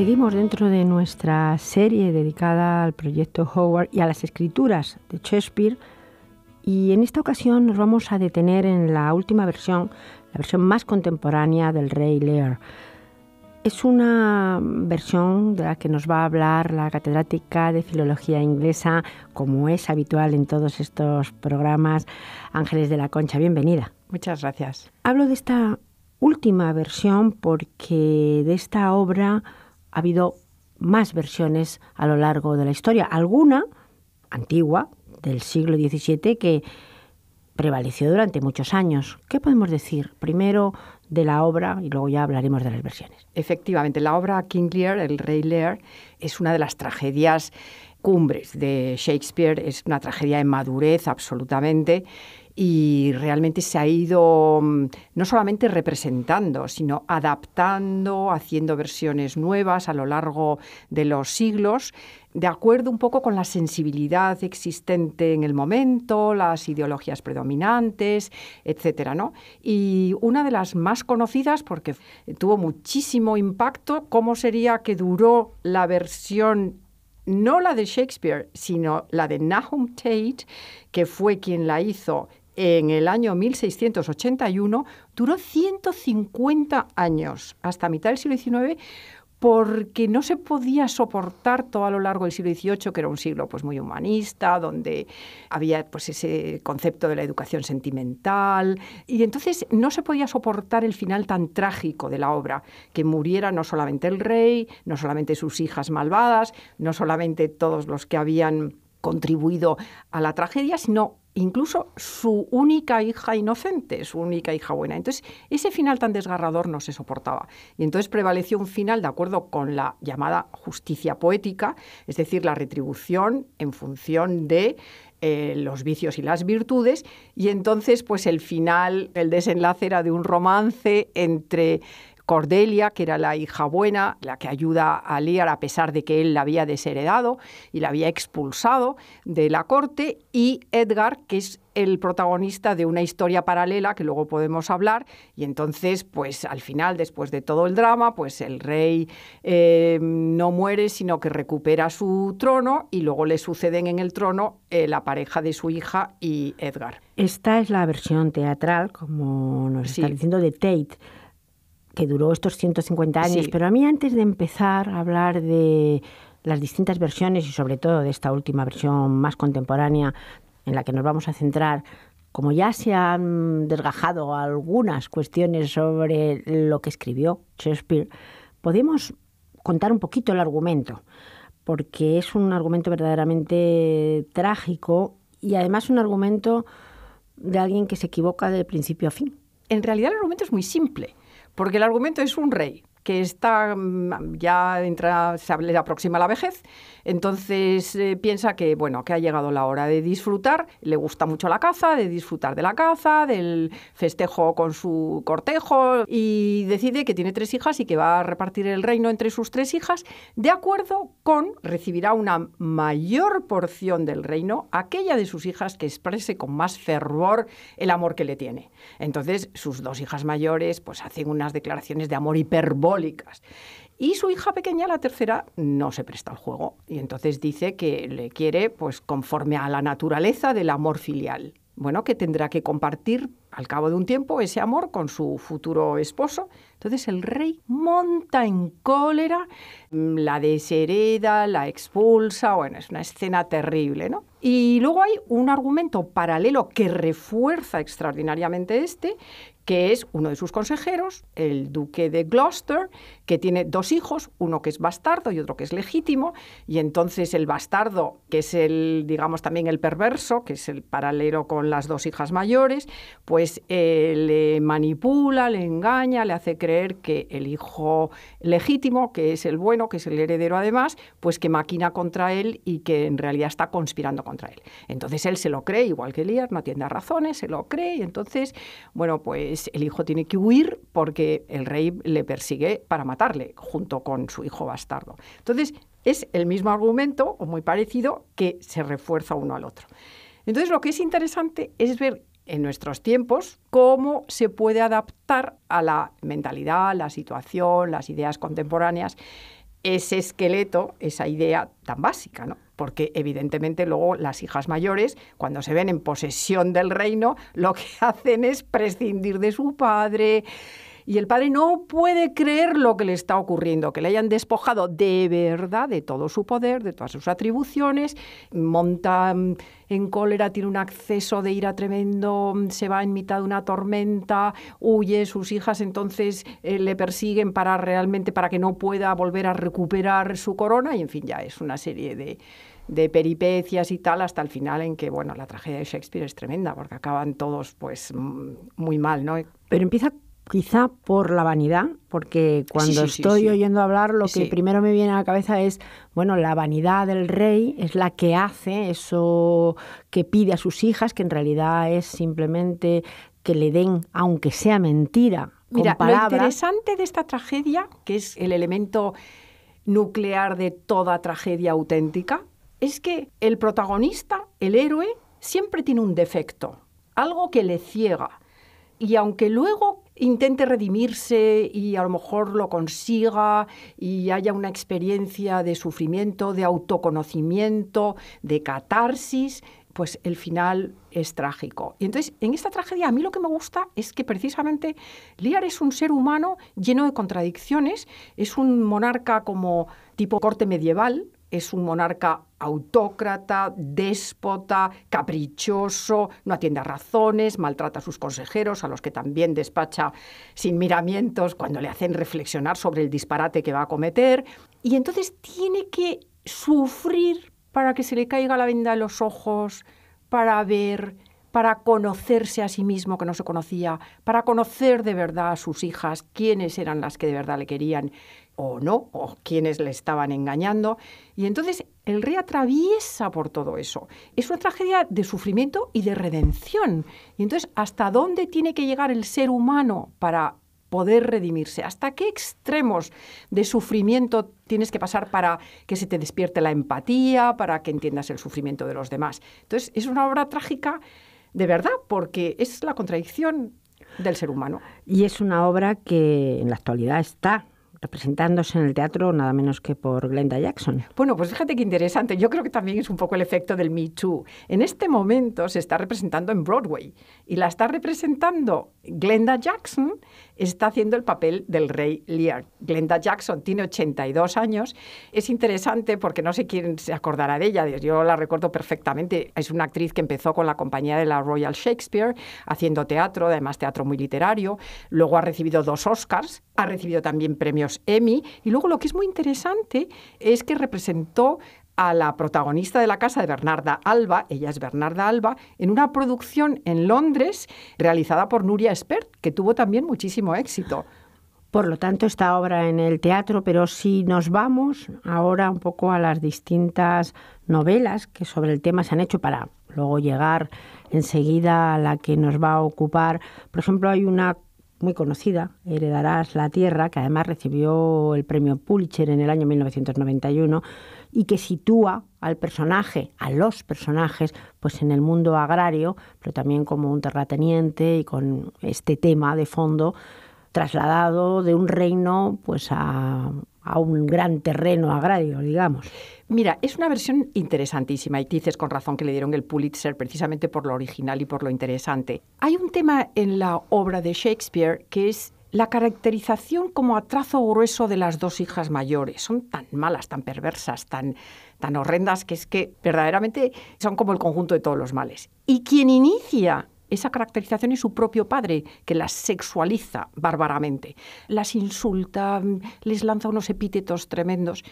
Seguimos dentro de nuestra serie dedicada al proyecto Howard y a las escrituras de Shakespeare y en esta ocasión nos vamos a detener en la última versión, la versión más contemporánea del Rey Lear. Es una versión de la que nos va a hablar la catedrática de Filología Inglesa, como es habitual en todos estos programas, Ángeles de la Concha. Bienvenida. Muchas gracias. Hablo de esta última versión porque de esta obra ha habido más versiones a lo largo de la historia, alguna antigua del siglo XVII que prevaleció durante muchos años. ¿Qué podemos decir? Primero de la obra y luego ya hablaremos de las versiones. Efectivamente, la obra King Lear, El Rey Lear, es una de las tragedias cumbres de Shakespeare, es una tragedia de madurez absolutamente y realmente se ha ido mm, no solamente representando, sino adaptando, haciendo versiones nuevas a lo largo de los siglos, de acuerdo un poco con la sensibilidad existente en el momento, las ideologías predominantes, etcétera, ¿no? Y una de las más conocidas porque tuvo muchísimo impacto, cómo sería que duró la versión no la de Shakespeare, sino la de Nahum Tate, que fue quien la hizo en el año 1681, duró 150 años, hasta mitad del siglo XIX, porque no se podía soportar todo a lo largo del siglo XVIII, que era un siglo pues, muy humanista, donde había pues, ese concepto de la educación sentimental, y entonces no se podía soportar el final tan trágico de la obra, que muriera no solamente el rey, no solamente sus hijas malvadas, no solamente todos los que habían contribuido a la tragedia, sino incluso su única hija inocente, su única hija buena. Entonces, ese final tan desgarrador no se soportaba. Y entonces prevaleció un final de acuerdo con la llamada justicia poética, es decir, la retribución en función de eh, los vicios y las virtudes. Y entonces, pues el final, el desenlace era de un romance entre Cordelia, que era la hija buena, la que ayuda a Lear a pesar de que él la había desheredado y la había expulsado de la corte, y Edgar, que es el protagonista de una historia paralela que luego podemos hablar y entonces pues al final después de todo el drama pues el rey eh, no muere sino que recupera su trono y luego le suceden en el trono eh, la pareja de su hija y Edgar. Esta es la versión teatral como nos está diciendo de Tate que duró estos 150 años, pero a mí antes de empezar a hablar de las distintas versiones y sobre todo de esta última versión más contemporánea en la que nos vamos a centrar, como ya se han desgajado algunas cuestiones sobre lo que escribió Shakespeare, podemos contar un poquito el argumento, porque es un argumento verdaderamente trágico y además un argumento de alguien que se equivoca de principio a fin. En realidad el argumento es muy simple porque el argumento es un rey que está mm, ya entra, se le aproxima la vejez, entonces eh, piensa que bueno, que ha llegado la hora de disfrutar, le gusta mucho la caza, de disfrutar de la caza, del festejo con su cortejo y decide que tiene tres hijas y que va a repartir el reino entre sus tres hijas de acuerdo con recibirá una mayor porción del reino aquella de sus hijas que exprese con más fervor el amor que le tiene. Entonces, sus dos hijas mayores pues hacen unas declaraciones de amor hiperbólico y su hija pequeña, la tercera, no se presta al juego y entonces dice que le quiere pues conforme a la naturaleza del amor filial. Bueno, que tendrá que compartir al cabo de un tiempo ese amor con su futuro esposo. Entonces el rey monta en cólera, mm, la deshereda, la expulsa, bueno, es una escena terrible, Y luego hay un argumento paralelo que refuerza extraordinariamente este, que es uno de sus consejeros, el duque de Gloucester, que tiene dos hijos, uno que es bastardo y otro que es legítimo, y entonces el bastardo, que es el, digamos, también el perverso, que es el paralelo con las dos hijas mayores, pues eh, le manipula, le engaña, le hace creer que el hijo legítimo, que es el bueno, que es el heredero además, pues que maquina contra él y que en realidad está conspirando contra él. Entonces él se lo cree, igual que Lear, no tiene razones, se lo cree, y entonces, bueno, pues el hijo tiene que huir porque el rey le persigue para matarle junto con su hijo bastardo. Entonces es el mismo argumento o muy parecido que se refuerza uno al otro. Entonces lo que es interesante es ver en nuestros tiempos cómo se puede adaptar a la mentalidad, la situación, las ideas contemporáneas ese esqueleto, esa idea tan básica, ¿no? Porque evidentemente luego las hijas mayores, cuando se ven en posesión del reino, lo que hacen es prescindir de su padre, y el padre no puede creer lo que le está ocurriendo, que le hayan despojado de verdad de todo su poder, de todas sus atribuciones, monta mm, en cólera, tiene un acceso de ira tremendo, mm, se va en mitad de una tormenta, huye, sus hijas entonces eh, le persiguen para realmente para que no pueda volver a recuperar su corona y en fin, ya es una serie de, de peripecias y tal hasta el final en que bueno la tragedia de Shakespeare es tremenda porque acaban todos pues mm, muy mal no pero empieza quizá por la vanidad, porque cuando estoy oyendo hablar lo que primero me viene a la cabeza es, bueno, la vanidad del rey es la que hace eso que pide a sus hijas, que en realidad es simplemente que le den, aunque sea mentira. Mira, palabras. lo interesante de esta tragedia, que es el elemento nuclear de toda tragedia auténtica, es que el protagonista, el héroe, siempre tiene un defecto, algo que le ciega. Y aunque luego intente redimirse y a lo mejor lo consiga y haya una experiencia de sufrimiento, de autoconocimiento, de catarsis, pues el final es trágico. Y entonces, en esta tragedia, a mí lo que me gusta es que precisamente Lear es un ser humano lleno de contradicciones, es un monarca como tipo corte medieval, es un monarca autócrata, déspota, caprichoso, no atiende a razones, maltrata a sus consejeros, a los que también despacha sin miramientos cuando le hacen reflexionar sobre el disparate que va a cometer. Y entonces tiene que sufrir para que se le caiga la venda de los ojos, para ver para conocerse a sí mismo que no se conocía, para conocer de verdad a sus hijas, quiénes eran las que de verdad le querían o no, o quiénes le estaban engañando. Y entonces el rey atraviesa por todo eso. Es una tragedia de sufrimiento y de redención. Y entonces, ¿hasta dónde tiene que llegar el ser humano para poder redimirse? ¿Hasta qué extremos de sufrimiento tienes que pasar para que se te despierte la empatía, para que entiendas el sufrimiento de los demás? Entonces, es una obra trágica de verdad, porque es la contradicción del ser humano. Y es una obra que en la actualidad está representándose en el teatro nada menos que por Glenda Jackson. Bueno, pues fíjate qué interesante. Yo creo que también es un poco el efecto del Me Too. En este momento se está representando en Broadway y la está representando Glenda Jackson está haciendo el papel del rey Lear. Glenda Jackson tiene 82 años. Es interesante porque no sé quién se acordará de ella. Yo la recuerdo perfectamente. Es una actriz que empezó con la compañía de la Royal Shakespeare haciendo teatro, además teatro muy literario. Luego ha recibido dos Oscars, ha recibido también premios Emmy. Y luego lo que es muy interesante es que representó a la protagonista de la casa de Bernarda Alba, ella es Bernarda Alba, en una producción en Londres realizada por Nuria Spert, que tuvo también muchísimo éxito. Por lo tanto, esta obra en el teatro, pero si nos vamos ahora un poco a las distintas novelas que sobre el tema se han hecho para luego llegar enseguida a la que nos va a ocupar. Por ejemplo, hay una muy conocida, Heredarás la Tierra, que además recibió el premio Pulitzer en el año 1991 y que sitúa al personaje, a los personajes, pues en el mundo agrario, pero también como un terrateniente y con este tema de fondo trasladado de un reino pues a a un gran terreno agrario, digamos. Mira, es una versión interesantísima y dices con razón que le dieron el Pulitzer precisamente por lo original y por lo interesante. Hay un tema en la obra de Shakespeare que es la caracterización como atrazo grueso de las dos hijas mayores. Son tan malas, tan perversas, tan, tan horrendas que es que verdaderamente son como el conjunto de todos los males. Y quien inicia esa caracterización es su propio padre, que las sexualiza bárbaramente, las insulta, les lanza unos epítetos tremendos.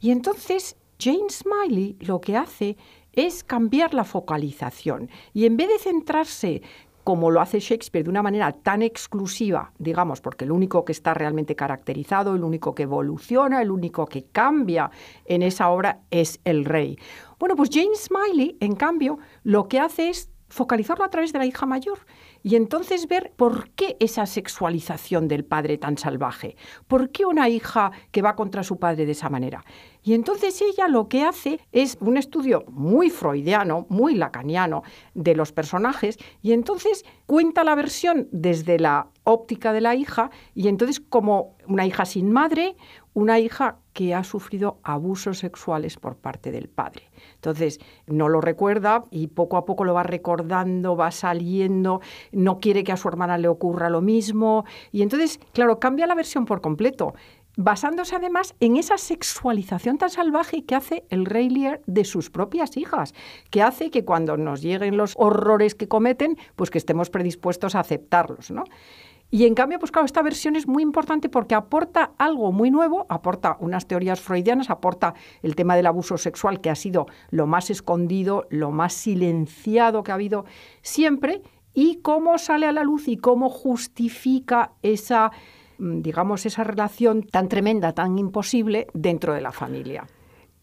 Y entonces Jane Smiley lo que hace es cambiar la focalización y en vez de centrarse como lo hace Shakespeare de una manera tan exclusiva, digamos, porque el único que está realmente caracterizado, el único que evoluciona, el único que cambia en esa obra es el rey. Bueno, pues James Smiley, en cambio, lo que hace es focalizarlo a través de la hija mayor y entonces ver por qué esa sexualización del padre tan salvaje, por qué una hija que va contra su padre de esa manera. Y entonces ella lo que hace es un estudio muy freudiano, muy lacaniano de los personajes y entonces cuenta la versión desde la óptica de la hija y entonces como una hija sin madre, una hija que ha sufrido abusos sexuales por parte del padre. Entonces, no lo recuerda y poco a poco lo va recordando, va saliendo, no quiere que a su hermana le ocurra lo mismo. Y entonces, claro, cambia la versión por completo basándose además en esa sexualización tan salvaje que hace el rey Lear de sus propias hijas, que hace que cuando nos lleguen los horrores que cometen, pues que estemos predispuestos a aceptarlos, ¿no? Y en cambio, pues claro, esta versión es muy importante porque aporta algo muy nuevo, aporta unas teorías freudianas, aporta el tema del abuso sexual, que ha sido lo más escondido, lo más silenciado que ha habido siempre, y cómo sale a la luz y cómo justifica esa, mm, digamos, esa relación tan tremenda, tan imposible dentro de la familia.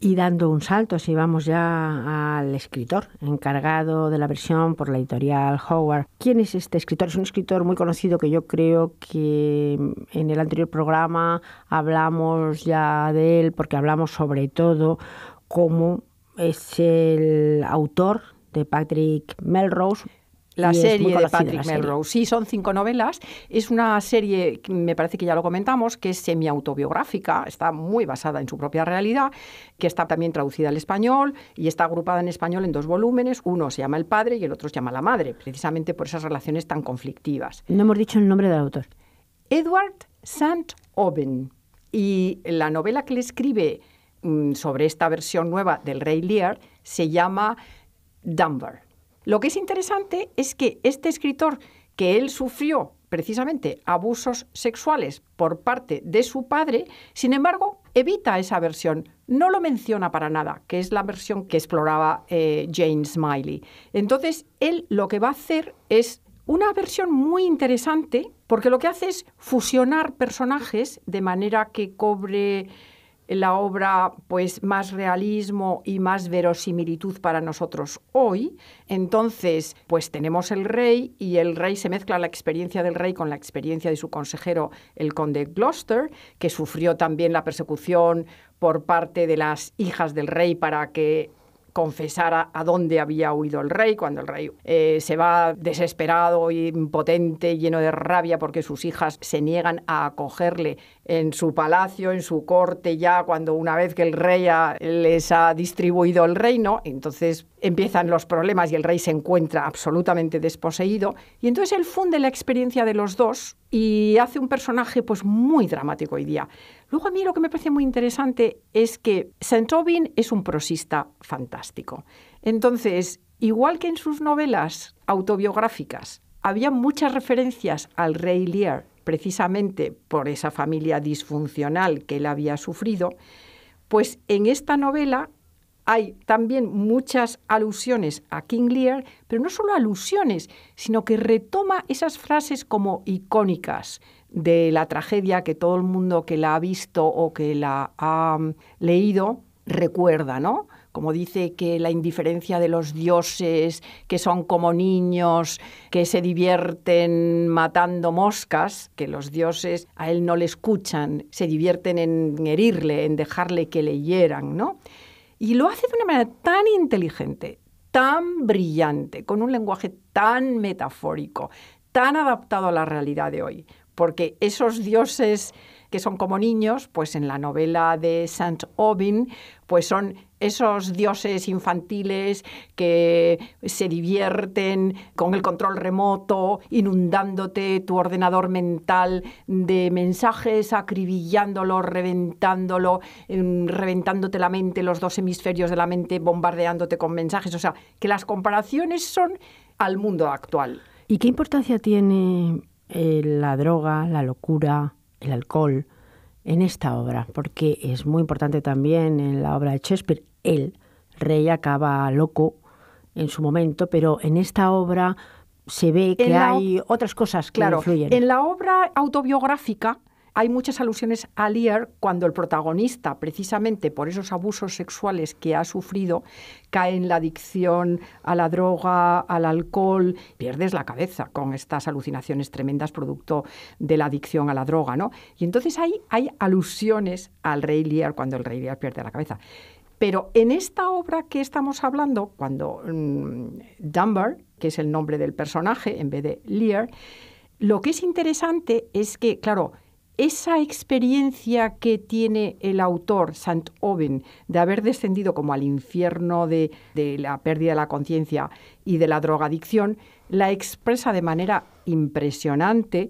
Y dando un salto, si vamos ya al escritor encargado de la versión por la editorial Howard. ¿Quién es este escritor? Es un escritor muy conocido que yo creo que en el anterior programa hablamos ya de él porque hablamos sobre todo cómo es el autor de Patrick Melrose la serie de Patrick Melrose. Sí, son cinco novelas. Es una serie, me parece que ya lo comentamos, que es semiautobiográfica, está muy basada en su propia realidad, que está también traducida al español y está agrupada en español en dos volúmenes. Uno se llama El padre y el otro se llama La madre, precisamente por esas relaciones tan conflictivas. No hemos dicho el nombre del autor. Edward St. Oben. Y la novela que le escribe mm, sobre esta versión nueva del Rey Lear se llama Dunbar. Lo que es interesante es que este escritor, que él sufrió precisamente abusos sexuales por parte de su padre, sin embargo, evita esa versión, no lo menciona para nada, que es la versión que exploraba eh, Jane Smiley. Entonces, él lo que va a hacer es una versión muy interesante, porque lo que hace es fusionar personajes de manera que cobre la obra pues más realismo y más verosimilitud para nosotros hoy, entonces pues tenemos el rey y el rey se mezcla la experiencia del rey con la experiencia de su consejero el conde Gloucester, que sufrió también la persecución por parte de las hijas del rey para que confesara a dónde había huido el rey, cuando el rey eh, se va desesperado, impotente, lleno de rabia porque sus hijas se niegan a acogerle en su palacio, en su corte, ya cuando una vez que el rey les ha distribuido el reino, entonces empiezan los problemas y el rey se encuentra absolutamente desposeído. Y entonces él funde la experiencia de los dos y hace un personaje pues muy dramático hoy día. Luego a mí lo que me parece muy interesante es que Saint Aubin es un prosista fantástico. Entonces, igual que en sus novelas autobiográficas, había muchas referencias al rey Lear, precisamente por esa familia disfuncional que él había sufrido, pues en esta novela hay también muchas alusiones a King Lear, pero no solo alusiones, sino que retoma esas frases como icónicas de la tragedia que todo el mundo que la ha visto o que la ha mm, leído recuerda, ¿no? Como dice que la indiferencia de los dioses, que son como niños, que se divierten matando moscas, que los dioses a él no le escuchan, se divierten en herirle, en dejarle que le hieran, ¿no? Y lo hace de una manera tan inteligente, tan brillante, con un lenguaje tan metafórico, tan adaptado a la realidad de hoy, porque esos dioses que son como niños, pues en la novela de Saint Aubin, pues son esos dioses infantiles que se divierten con el control remoto, inundándote tu ordenador mental de mensajes, acribillándolo, reventándolo, em, reventándote la mente, los dos hemisferios de la mente, bombardeándote con mensajes. O sea, que las comparaciones son al mundo actual. ¿Y qué importancia tiene eh, la droga, la locura, el alcohol en esta obra, porque es muy importante también en la obra de Shakespeare. El rey acaba loco en su momento, pero en esta obra se ve que hay otras cosas que claro, influyen. En la obra autobiográfica hay muchas alusiones a Lear cuando el protagonista, precisamente por esos abusos sexuales que ha sufrido, cae en la adicción a la droga, al alcohol, pierdes la cabeza con estas alucinaciones tremendas producto de la adicción a la droga, ¿no? Y entonces ahí hay alusiones al rey Lear cuando el rey Lear pierde la cabeza. Pero en esta obra que estamos hablando, cuando mm, Dunbar, que es el nombre del personaje en vez de Lear, lo que es interesante es que, claro, esa experiencia que tiene el autor, saint Oven, de haber descendido como al infierno de la pérdida de la conciencia y de la drogadicción, la expresa de manera impresionante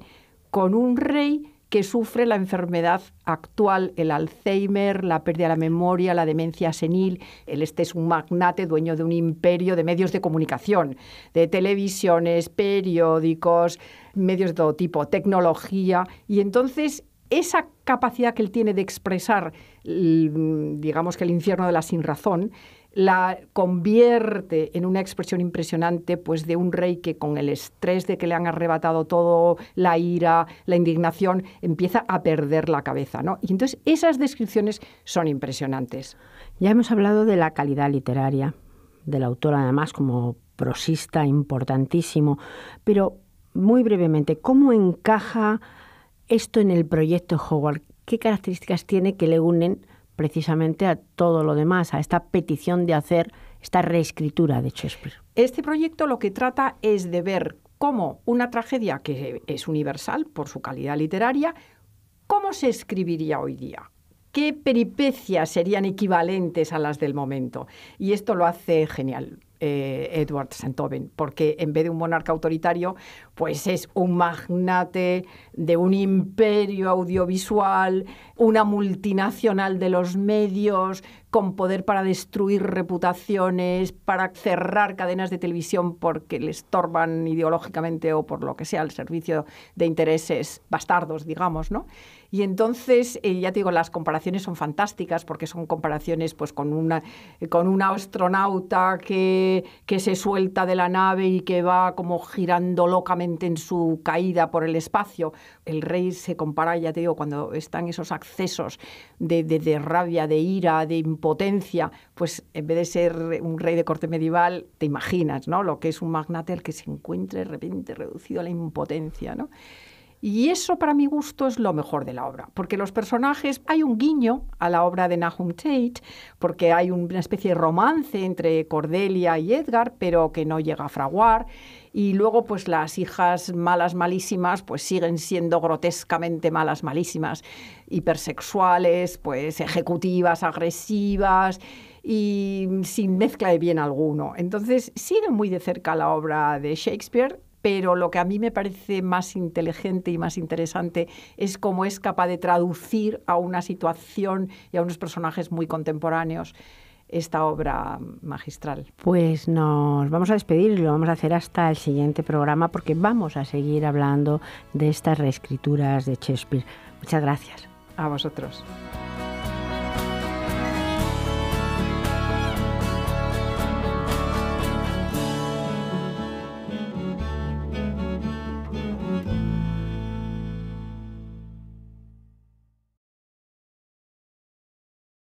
con un rey que sufre la enfermedad actual, el Alzheimer, la pérdida de la memoria, la demencia senil. Él este es un magnate dueño de un imperio de medios de comunicación, de televisiones, periódicos, medios de todo tipo, tecnología. Y entonces esa capacidad que él tiene de expresar, digamos que el infierno de la sinrazón, la convierte en una expresión impresionante pues de un rey que con el estrés de que le han arrebatado todo, la ira, la indignación, empieza a perder la cabeza, ¿no? Y entonces esas descripciones son impresionantes. Ya hemos hablado de la calidad literaria del autor además como prosista importantísimo, pero muy brevemente, ¿cómo encaja esto en el proyecto Howard? ¿Qué características tiene que le unen precisamente a todo lo demás, a esta petición de hacer esta reescritura de Shakespeare. Este proyecto lo que trata es de ver cómo una tragedia que es universal por su calidad literaria, cómo se escribiría hoy día, qué peripecias serían equivalentes a las del momento. Y esto lo hace genial. Eh, Edward Santoven, porque en vez de un monarca autoritario, pues es un magnate de un imperio audiovisual una multinacional de los medios con poder para destruir reputaciones, para cerrar cadenas de televisión porque le estorban ideológicamente o por lo que sea al servicio de intereses bastardos, digamos, ¿no? Y entonces, eh, ya te digo, las comparaciones son fantásticas porque son comparaciones pues, con, una, con un astronauta que, que se suelta de la nave y que va como girando locamente en su caída por el espacio. El rey se compara, ya te digo, cuando están esos accidentes, de, rabia, de ira, de impotencia, pues en vez de ser un rey de corte medieval, te imaginas, ¿no? Lo que es un magnate el que se encuentre de repente reducido a la impotencia, ¿no? Y eso para mi gusto es lo mejor de la obra, porque los personajes, hay un guiño a la obra de Nahum Tate, porque hay una especie de romance entre Cordelia y Edgar, pero que no llega a fraguar y luego pues las hijas malas malísimas pues siguen siendo grotescamente malas malísimas, hipersexuales, pues ejecutivas, agresivas y sin mezcla de bien alguno. Entonces sigue muy de cerca la obra de Shakespeare pero lo que a mí me parece más inteligente y más interesante es cómo es capaz de traducir a una situación y a unos personajes muy contemporáneos esta obra magistral. Pues nos vamos a despedir y lo vamos a hacer hasta el siguiente programa porque vamos a seguir hablando de estas reescrituras de Shakespeare. Muchas gracias. A vosotros.